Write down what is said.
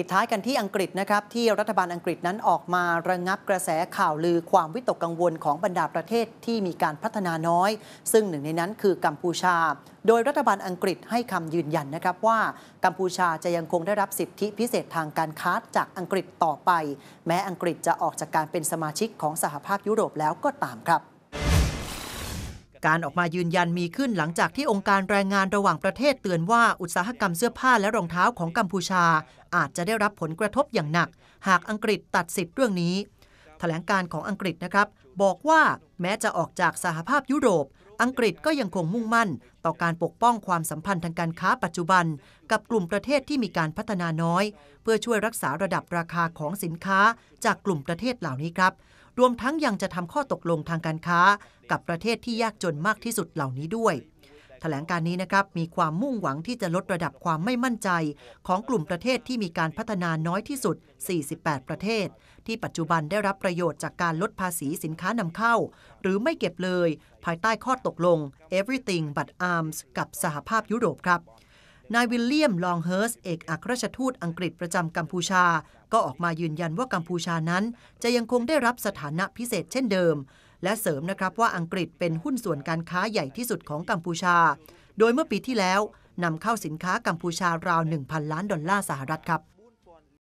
ิดท้ายกันที่อังกฤษนะครับที่รัฐบาลอังกฤษนั้นออกมาระงงับกระแสข่าวลือความวิตกกังวลของบรรดาประเทศที่มีการพัฒนาน้อย ซึ่งหนึ่งในนั้นคือกัมพูชา โดยรัฐบาลอังกฤษให้คำยืนยันนะครับว่ากัมพูชาจะยังคงได้รับสิทธิพิเศษทางการค้าจากอังกฤษต่อไป แม้อังกฤษจะออกจากการเป็นสมาชิกของสหภาพยุโรปแล้วก็ตามครับการออกมายืนยันมีขึ้นหลังจากที่องค์การแรงงานระหว่างประเทศเตือนว่าอุตสาหกรรมเสื้อผ้าและรองเท้าของกัมพูชา อาจจะได้รับผลกระทบอย่างหนัก หากอังกฤษตัดสิทธิ์เรื่องนี้ถแถลงการของอังกฤษนะครับ บอกว่าแม้จะออกจากสหภาพยุโรปอังกฤษก็ยังคงมุ่งมั่น ต่อการปกป้องความสัมพันธ์ทางการค้า ปัจจุบัน กับกลุ่มประเทศที่มีการพัฒนาน้อย เพื่อช่วยรักษาระดับราคาของสินค้าจากกลุ่มประเทศเหล่านี้ครับรวมทั้งยังจะทำข้อตกลงทางการค้ากับประเทศที่ยากจนมากที่สุดเหล่านี้ด้วยถแถลงการนี้นะครับ มีความมุ่งหวังที่จะลดระดับความไม่มั่นใจ ของกลุ่มประเทศที่มีการพัฒนาน้อยที่สุด 48 ประเทศ ที่ปัจจุบันได้รับประโยชน์จากการลดภาษีสินค้านำเข้า หรือไม่เก็บเลย ภายใต้ข้อตกลง Everything but Arms กับสหภาพยุโรปครับนายวิลเลียมลองเฮิร์สเอกอัครราชทูตอังกฤษประจำกัมพูชา ก็ออกมายืนยันว่ากัมพูชานั้น จะยังคงได้รับสถานะพิเศษเช่นเดิม และเสริมนะครับว่าอังกฤษเป็นหุ้นส่วนการค้าใหญ่ที่สุดของกัมพูชา โดยเมื่อปีที่แล้วนำเข้าสินค้ากัมพูชาราว 1,000 ล้านดอลลาร์สหรัฐครับ